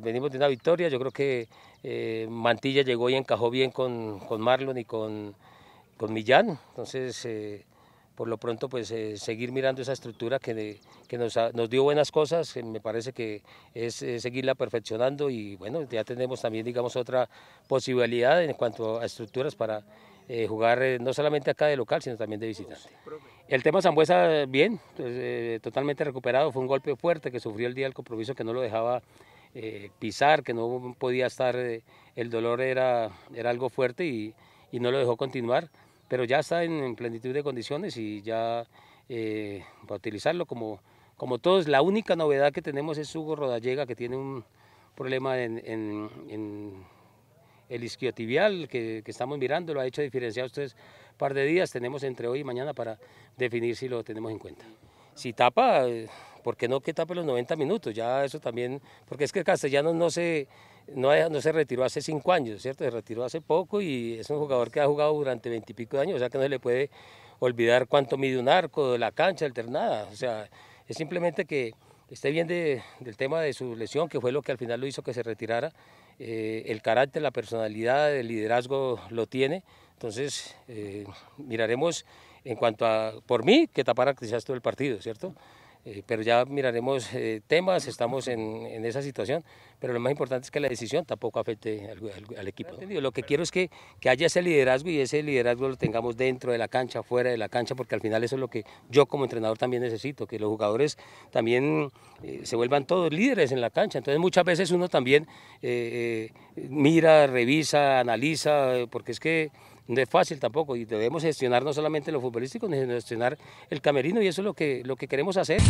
venimos de una victoria, yo creo que eh, Mantilla llegó y encajó bien con, Marlon y con, con Millán, entonces eh, por lo pronto pues eh, seguir mirando esa estructura que, que nos, nos, dio buenas cosas, me parece que es, seguirla perfeccionando y bueno, ya tenemos también digamos otra posibilidad en cuanto a estructuras para jugar no solamente acá de local, sino también de visitante. El tema Zambuesa, bien, pues, totalmente recuperado, fue un golpe fuerte que sufrió el día del compromiso que no lo dejaba eh, pisar, que no podía estar, eh, el dolor era, era algo fuerte y, no lo dejó continuar, pero ya está en, plenitud de condiciones y ya eh, para utilizarlo como, como todos. La única novedad que tenemos es Hugo Rodallega, que tiene un problema en, el isquiotibial que, estamos mirando, lo ha hecho diferenciado ustedes un par de días, tenemos entre hoy y mañana para definir si lo tenemos en cuenta si tapa, eh, ¿por qué no que tape los 90 minutos? Ya eso también, porque es que Castellanos no se, no, se retiró hace cinco años, ¿cierto? Se retiró hace poco y es un jugador que ha jugado durante veintipico de años, o sea que no se le puede olvidar cuánto mide un arco, de la cancha alternada, o sea, es simplemente que esté bien del tema de su lesión, que fue lo que al final lo hizo que se retirara, eh, el carácter, la personalidad, el liderazgo lo tiene, entonces eh, miraremos en cuanto a, por mí, que tapara quizás todo el partido, ¿cierto? Eh, pero ya miraremos eh, temas, estamos en, en, esa situación, pero lo más importante es que la decisión tampoco afecte al, equipo. Lo que quiero es que, que, haya ese liderazgo y ese liderazgo lo tengamos dentro de la cancha, fuera de la cancha, porque al final eso es lo que yo como entrenador también necesito, que los jugadores también eh, se vuelvan todos líderes en la cancha. Entonces muchas veces uno también eh, eh, mira, revisa, analiza, porque es que no es fácil tampoco y debemos gestionar no solamente lo futbolístico, sino gestionar el camerino y eso es lo que, lo que queremos hacer.